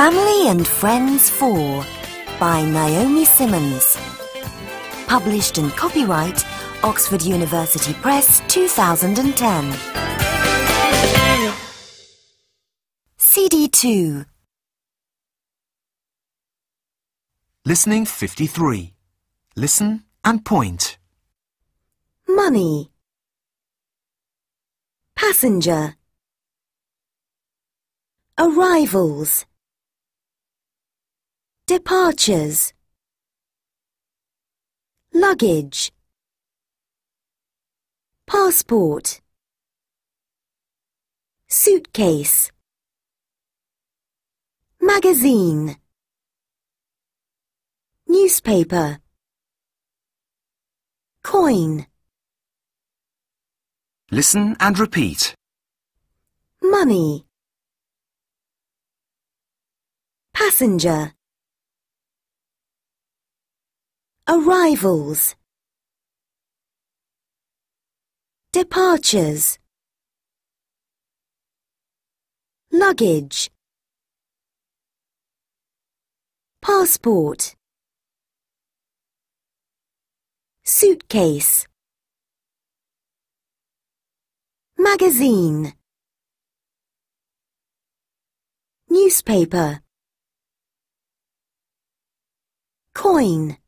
Family and Friends 4 by Naomi Simmons. Published and copyright Oxford University Press 2010. CD 2 Listening 53. Listen and point. Money. Passenger. Arrivals. Departures Luggage Passport Suitcase Magazine Newspaper Coin Listen and repeat. Money Passenger Arrivals Departures Luggage Passport Suitcase Magazine Newspaper Coin